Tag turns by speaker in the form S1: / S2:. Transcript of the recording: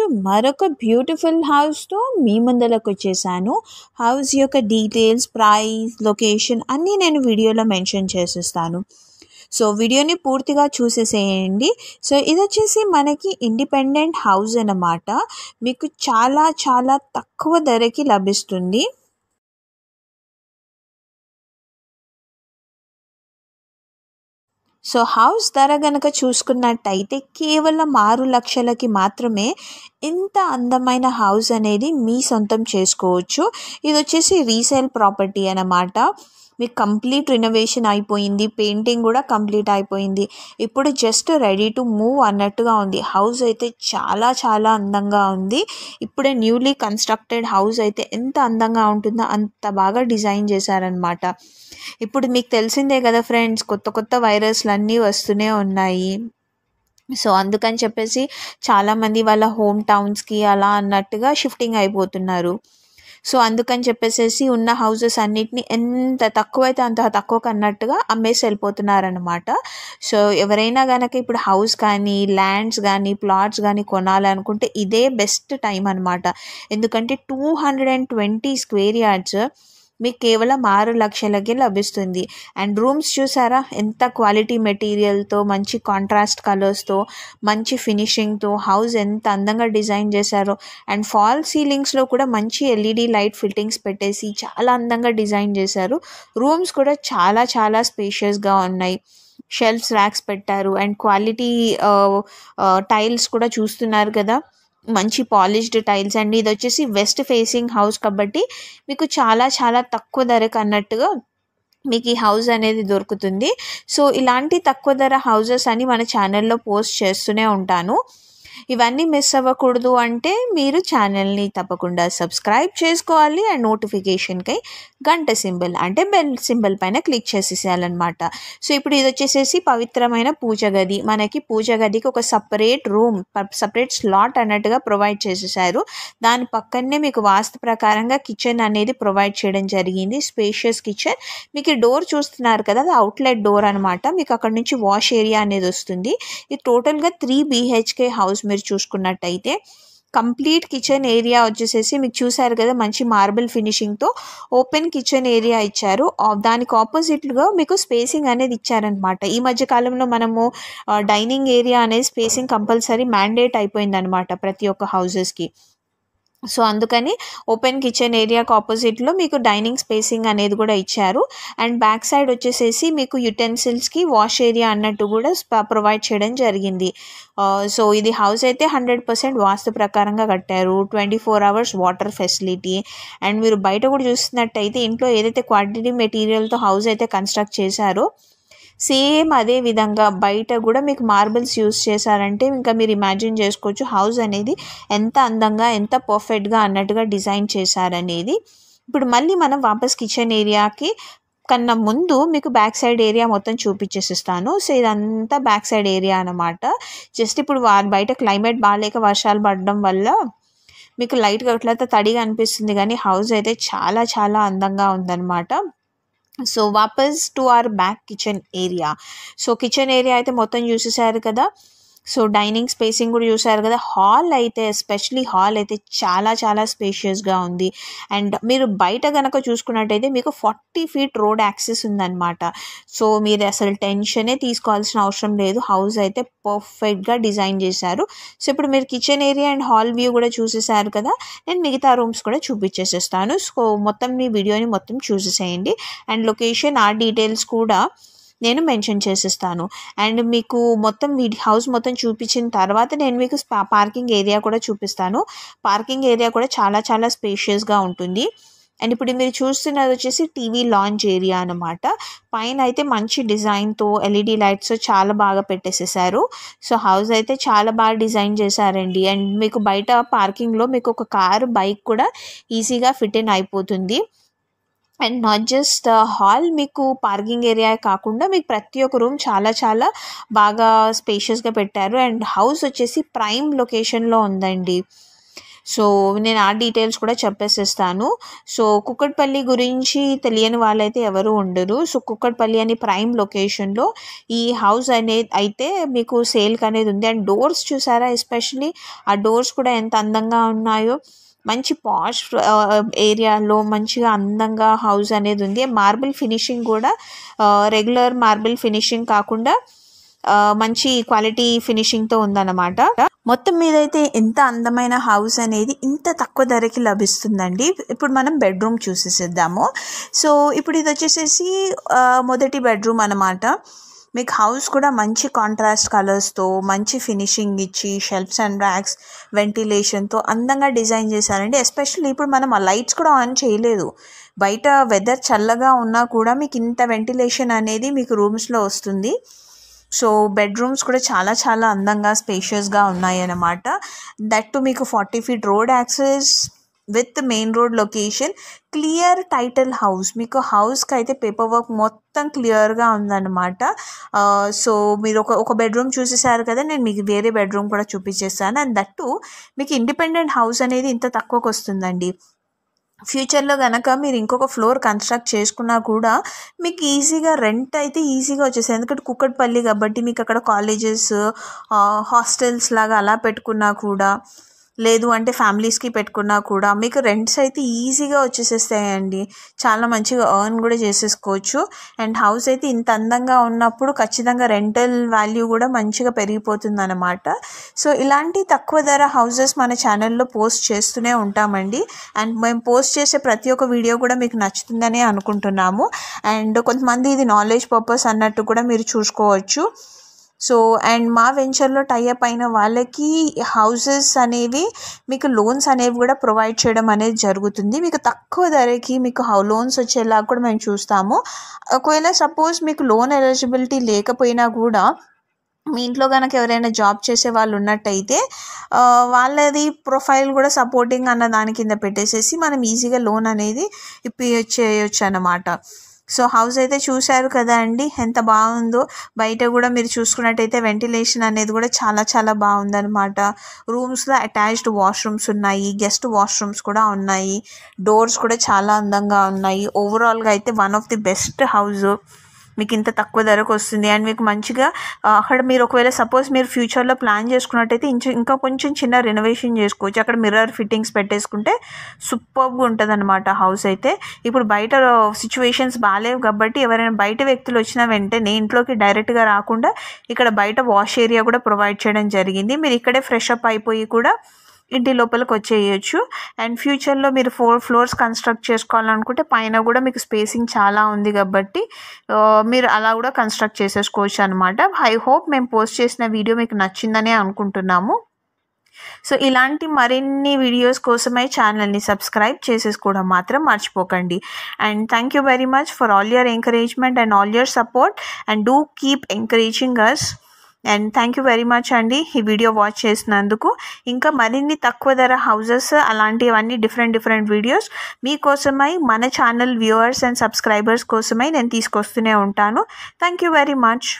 S1: next మరొక beautiful హౌస్తో మీ ముందలకు వచ్చేసాను house యొక్క డీటెయిల్స్ ప్రైస్ లొకేషన్ అన్నీ నేను వీడియోలో మెన్షన్ చేసిస్తాను సో వీడియోని పూర్తిగా చూసేసేయండి సో ఇది వచ్చేసి మనకి ఇండిపెండెంట్ హౌస్ అన్నమాట మీకు చాలా చాలా తక్కువ ధరకి లభిస్తుంది సో హౌస్ ధర గనక చూసుకున్నట్టయితే కేవలం ఆరు లక్షలకి మాత్రమే ఇంత అందమైన హౌస్ అనేది మీ సొంతం చేసుకోవచ్చు ఇది వచ్చేసి రీసేల్ ప్రాపర్టీ అన్నమాట మీకు కంప్లీట్ రినోవేషన్ అయిపోయింది పెయింటింగ్ కూడా కంప్లీట్ అయిపోయింది ఇప్పుడు జస్ట్ రెడీ టు మూవ్ అన్నట్టుగా ఉంది హౌస్ అయితే చాలా చాలా అందంగా ఉంది ఇప్పుడే న్యూలీ కన్స్ట్రక్టెడ్ హౌస్ అయితే ఎంత అందంగా ఉంటుందో అంత బాగా డిజైన్ చేశారనమాట ఇప్పుడు మీకు తెలిసిందే కదా ఫ్రెండ్స్ కొత్త కొత్త వైరస్లు అన్నీ వస్తూనే ఉన్నాయి సో అందుకని చెప్పేసి చాలామంది వాళ్ళ హోమ్ టౌన్స్కి అలా అన్నట్టుగా షిఫ్టింగ్ అయిపోతున్నారు సో అందుకని చెప్పేసేసి ఉన్న హౌజెస్ అన్నిటిని ఎంత తక్కువైతే అంత తక్కువకు అన్నట్టుగా అమ్మేసి వెళ్ళిపోతున్నారనమాట సో ఎవరైనా కనుక ఇప్పుడు హౌస్ కానీ ల్యాండ్స్ కానీ ప్లాట్స్ కానీ కొనాలనుకుంటే ఇదే బెస్ట్ టైం అనమాట ఎందుకంటే two hundred and twenty square yards మీకు కేవలం ఆరు లక్షలకే లభిస్తుంది అండ్ రూమ్స్ చూసారా ఎంత క్వాలిటీ మెటీరియల్తో మంచి కాంట్రాస్ట్ కలర్స్తో మంచి ఫినిషింగ్తో హౌస్ ఎంత అందంగా డిజైన్ చేశారో అండ్ ఫాల్ సీలింగ్స్లో కూడా మంచి ఎల్ఈడి లైట్ ఫిట్టింగ్స్ పెట్టేసి చాలా అందంగా డిజైన్ చేశారు రూమ్స్ కూడా చాలా చాలా స్పేషియస్గా ఉన్నాయి షెల్ఫ్స్ ర్యాక్స్ పెట్టారు అండ్ క్వాలిటీ టైల్స్ కూడా చూస్తున్నారు కదా మంచి పాలిష్డ్ టైల్స్ అండి ఇది వచ్చేసి వెస్ట్ ఫేసింగ్ హౌస్ కాబట్టి మీకు చాలా చాలా తక్కువ ధరకు అన్నట్టుగా మీకు ఈ హౌస్ అనేది దొరుకుతుంది సో ఇలాంటి తక్కువ ధర హౌజెస్ అని మన ఛానల్లో పోస్ట్ చేస్తూనే ఉంటాను ఇవన్నీ మిస్ అవ్వకూడదు అంటే మీరు ఛానల్ని తప్పకుండా సబ్స్క్రైబ్ చేసుకోవాలి అండ్ నోటిఫికేషన్కై గంట సింబల్ అంటే బెల్ సింబల్ పైన క్లిక్ చేసేసేయాలన్నమాట సో ఇప్పుడు ఇది వచ్చేసేసి పవిత్రమైన పూజ గది మనకి పూజ గదికి ఒక సపరేట్ రూమ్ సపరేట్ స్లాట్ అన్నట్టుగా ప్రొవైడ్ చేసేసారు దాని పక్కనే మీకు వాస్తు ప్రకారంగా కిచెన్ అనేది ప్రొవైడ్ చేయడం జరిగింది స్పేషియస్ కిచెన్ మీకు డోర్ చూస్తున్నారు కదా అది అవుట్లెట్ డోర్ అనమాట మీకు అక్కడ నుంచి వాష్ ఏరియా అనేది వస్తుంది ఇది టోటల్గా త్రీ బీహెచ్కే హౌస్ మీరు చూసుకున్నట్టయితే కంప్లీట్ కిచెన్ ఏరియా వచ్చేసేసి మీకు చూసారు కదా మంచి మార్బుల్ ఫినిషింగ్తో ఓపెన్ కిచెన్ ఏరియా ఇచ్చారు దానికి ఆపోజిట్గా మీకు స్పేసింగ్ అనేది ఇచ్చారనమాట ఈ మధ్య కాలంలో మనము డైనింగ్ ఏరియా అనేది స్పేసింగ్ కంపల్సరీ మ్యాండేట్ అయిపోయిందనమాట ప్రతి ఒక్క హౌజెస్కి సో అందుకని ఓపెన్ కిచెన్ ఏరియాకు ఆపోజిట్లో మీకు డైనింగ్ స్పేసింగ్ అనేది కూడా ఇచ్చారు అండ్ బ్యాక్ సైడ్ వచ్చేసేసి మీకు యుటెన్సిల్స్కి వాష్ ఏరియా అన్నట్టు కూడా ప్రొవైడ్ చేయడం జరిగింది సో ఇది హౌస్ అయితే హండ్రెడ్ పర్సెంట్ వాస్తు ప్రకారంగా కట్టారు twenty four hours water facility and మీరు బయట కూడా చూస్తున్నట్టయితే ఇంట్లో ఏదైతే క్వాంటిటీ మెటీరియల్తో హౌస్ అయితే కన్స్ట్రక్ట్ చేశారో సేమ్ అదే విధంగా బయట కూడా మీకు మార్బుల్స్ యూస్ చేశారంటే ఇంకా మీరు ఇమాజిన్ చేసుకోవచ్చు హౌస్ అనేది ఎంత అందంగా ఎంత పర్ఫెక్ట్గా అన్నట్టుగా డిజైన్ చేశారనేది ఇప్పుడు మళ్ళీ మనం వాపస్ కిచెన్ ఏరియాకి కన్నా ముందు మీకు బ్యాక్ సైడ్ ఏరియా మొత్తం చూపించేసిస్తాను సో ఇదంతా బ్యాక్ సైడ్ ఏరియా అనమాట జస్ట్ ఇప్పుడు వారు బయట క్లైమేట్ బాగాలేక వర్షాలు పడడం వల్ల మీకు లైట్గా అట్లా తడిగా అనిపిస్తుంది కానీ హౌస్ అయితే చాలా చాలా అందంగా ఉందన్నమాట సో వాపస్ to our back kitchen area so kitchen area అయితే మొత్తం చూసేసారు కదా సో డైనింగ్ స్పేసింగ్ కూడా చూసారు కదా హాల్ అయితే ఎస్పెషలీ హాల్ అయితే చాలా చాలా స్పేషియస్గా ఉంది అండ్ మీరు బయట కనుక చూసుకున్నట్టయితే మీకు ఫార్టీ ఫీట్ రోడ్ యాక్సెస్ ఉందన్నమాట సో మీరు అసలు టెన్షనే తీసుకోవాల్సిన అవసరం లేదు హౌస్ అయితే పర్ఫెక్ట్గా డిజైన్ చేశారు సో ఇప్పుడు మీరు kitchen area and hall view కూడా చూసేశారు కదా నేను మిగతా రూమ్స్ కూడా చూపించేసేస్తాను సో మొత్తం మీ వీడియోని మొత్తం చూసేసేయండి అండ్ లొకేషన్ ఆ డీటెయిల్స్ కూడా నేను మెన్షన్ చేసిస్తాను అండ్ మీకు మొత్తం వీడి హౌస్ మొత్తం చూపించిన తర్వాత నేను మీకు పార్కింగ్ ఏరియా కూడా చూపిస్తాను పార్కింగ్ ఏరియా కూడా చాలా చాలా స్పేషియస్గా ఉంటుంది అండ్ ఇప్పుడు మీరు చూస్తున్నది వచ్చేసి టీవీ లాంచ్ ఏరియా అనమాట పైన అయితే మంచి డిజైన్తో ఎల్ఈడి లైట్స్ చాలా బాగా పెట్టేసేసారు సో హౌస్ అయితే చాలా బాగా డిజైన్ చేశారండి అండ్ మీకు బయట పార్కింగ్లో మీకు ఒక కారు బైక్ కూడా ఈజీగా ఫిట్ ఇన్ అయిపోతుంది అండ్ నాట్ జస్ట్ హాల్ మీకు పార్కింగ్ ఏరియా కాకుండా మీకు ప్రతి ఒక్క రూమ్ చాలా చాలా బాగా స్పేషియస్గా పెట్టారు అండ్ హౌస్ వచ్చేసి ప్రైమ్ లొకేషన్లో ఉందండి సో నేను ఆ డీటెయిల్స్ కూడా చెప్పేసిస్తాను సో కుక్కట్పల్లి గురించి తెలియని వాళ్ళైతే ఎవరు ఉండరు సో కుక్కట్పల్లి అని ప్రైమ్ లొకేషన్లో ఈ హౌస్ అనేది అయితే మీకు సేల్కి అనేది ఉంది అండ్ డోర్స్ చూసారా ఎస్పెషలీ ఆ డోర్స్ కూడా ఎంత అందంగా ఉన్నాయో మంచి పాష్ ఏరియాలో మంచిగా అందంగా హౌస్ అనేది ఉంది మార్బుల్ ఫినిషింగ్ కూడా రెగ్యులర్ మార్బుల్ ఫినిషింగ్ కాకుండా మంచి క్వాలిటీ ఫినిషింగ్తో ఉందన్నమాట మొత్తం మీద అయితే ఎంత అందమైన హౌస్ అనేది ఇంత తక్కువ ధరకి లభిస్తుందండి ఇప్పుడు మనం బెడ్రూమ్ చూసేసేద్దాము సో ఇప్పుడు ఇది వచ్చేసేసి మొదటి బెడ్రూమ్ అనమాట మీకు హౌస్ కూడా మంచి కాంట్రాస్ట్ కలర్స్తో మంచి ఫినిషింగ్ ఇచ్చి షెల్ఫ్స్ అండ్ ర్యాక్స్ వెంటిలేషన్తో అందంగా డిజైన్ చేశారండి ఎస్పెషల్లీ ఇప్పుడు మనం ఆ లైట్స్ కూడా ఆన్ చేయలేదు బయట వెదర్ చల్లగా ఉన్నా కూడా మీకు ఇంత వెంటిలేషన్ అనేది మీకు రూమ్స్లో వస్తుంది సో బెడ్రూమ్స్ కూడా చాలా చాలా అందంగా స్పేషియస్గా ఉన్నాయి అన్నమాట దట్ టు మీకు forty feet road access with main road location clear title house మీకు హౌస్కి అయితే పేపర్ వర్క్ మొత్తం క్లియర్గా ఉందన్నమాట సో మీరు ఒక ఒక బెడ్రూమ్ చూసేసారు కదా నేను మీకు వేరే బెడ్రూమ్ కూడా చూపించేస్తాను అండ్ దట్టు మీకు ఇండిపెండెంట్ హౌస్ అనేది ఇంత తక్కువకు వస్తుందండి ఫ్యూచర్లో కనుక మీరు ఇంకొక ఫ్లోర్ కన్స్ట్రక్ట్ చేసుకున్నా కూడా మీకు ఈజీగా రెంట్ అయితే ఈజీగా వచ్చేసాయి ఎందుకంటే కుక్కట్పల్లి కాబట్టి మీకు అక్కడ కాలేజెస్ హాస్టల్స్ లాగా అలా పెట్టుకున్నా కూడా లేదు అంటే ఫ్యామిలీస్కి పెట్టుకున్నా కూడా మీకు రెంట్స్ అయితే ఈజీగా వచ్చేసేస్తాయండి చాలా మంచిగా ఎర్న్ కూడా చేసేసుకోవచ్చు అండ్ హౌస్ అయితే ఇంత అందంగా ఉన్నప్పుడు ఖచ్చితంగా రెంటల్ వాల్యూ కూడా మంచిగా పెరిగిపోతుంది అనమాట సో ఇలాంటి తక్కువ ధర హౌసెస్ మన ఛానల్లో పోస్ట్ చేస్తూనే ఉంటామండి అండ్ మేము పోస్ట్ చేసే ప్రతి ఒక్క వీడియో కూడా మీకు నచ్చుతుందని అనుకుంటున్నాము అండ్ కొంతమంది ఇది నాలెడ్జ్ పర్పస్ అన్నట్టు కూడా మీరు చూసుకోవచ్చు సో అండ్ మా వెంచర్లో టైఅప్ అయిన వాళ్ళకి హౌసెస్ అనేవి మీకు లోన్స్ అనేవి కూడా ప్రొవైడ్ చేయడం అనేది జరుగుతుంది మీకు తక్కువ ధరకి మీకు లోన్స్ వచ్చేలా కూడా మేము చూస్తాము ఒకవేళ సపోజ్ మీకు లోన్ ఎలిజిబిలిటీ లేకపోయినా కూడా మీ ఇంట్లో కనుక ఎవరైనా జాబ్ చేసే వాళ్ళు ఉన్నట్టయితే వాళ్ళది ప్రొఫైల్ కూడా సపోర్టింగ్ అన్న దాని కింద పెట్టేసేసి మనం ఈజీగా లోన్ అనేది ఇప్పి చేయొచ్చు అన్నమాట సో హౌస్ అయితే చూశారు కదా అండి ఎంత బాగుందో బయట కూడా మీరు చూసుకున్నట్టయితే వెంటిలేషన్ అనేది కూడా చాలా చాలా బాగుందనమాట రూమ్స్లో అటాచ్డ్ వాష్రూమ్స్ ఉన్నాయి గెస్ట్ వాష్రూమ్స్ కూడా ఉన్నాయి డోర్స్ కూడా చాలా అందంగా ఉన్నాయి ఓవరాల్గా అయితే one of the best house మీకు ఇంత తక్కువ ధరకు వస్తుంది అండ్ మీకు మంచిగా అక్కడ మీరు ఒకవేళ సపోజ్ మీరు ఫ్యూచర్లో ప్లాన్ చేసుకున్నట్టయితే ఇంకా కొంచెం చిన్న రెనోవేషన్ చేసుకోవచ్చు అక్కడ మిర్రర్ ఫిట్టింగ్స్ పెట్టేసుకుంటే సూపర్గా ఉంటుంది అనమాట హౌస్ అయితే ఇప్పుడు బయట సిచ్యువేషన్స్ బాగాలేవు కాబట్టి ఎవరైనా బయట వ్యక్తులు వచ్చిన వెంటనే ఇంట్లోకి డైరెక్ట్గా రాకుండా ఇక్కడ బయట వాష్ ఏరియా కూడా ప్రొవైడ్ చేయడం జరిగింది మీరు ఇక్కడే ఫ్రెష్ అప్ అయిపోయి కూడా ఇంటి లోపలికి వచ్చేయచ్చు అండ్ ఫ్యూచర్లో మీరు ఫోర్ ఫ్లోర్స్ కన్స్ట్రక్ట్ చేసుకోవాలనుకుంటే పైన కూడా మీకు స్పేసింగ్ చాలా ఉంది కాబట్టి మీరు అలా కూడా కన్స్ట్రక్ట్ చేసేసుకోవచ్చు అనమాట ఐ హోప్ మేము పోస్ట్ చేసిన వీడియో మీకు నచ్చిందనే అనుకుంటున్నాము సో ఇలాంటి మరిన్ని వీడియోస్ కోసమై ఛానల్ని సబ్స్క్రైబ్ చేసేసుకోవడం మాత్రం మర్చిపోకండి and thank you very much for all your encouragement and all your support and do keep encouraging us and thank you very much అండి ఈ వీడియో వాచ్ చేసినందుకు ఇంకా మరిన్ని తక్కువ ధర హౌజెస్ అలాంటివన్నీ డిఫరెంట్ డిఫరెంట్ వీడియోస్ మీకోసమై మన ఛానల్ వ్యూవర్స్ అండ్ సబ్స్క్రైబర్స్ కోసమై నేను తీసుకొస్తూనే ఉంటాను థ్యాంక్ యూ వెరీ మచ్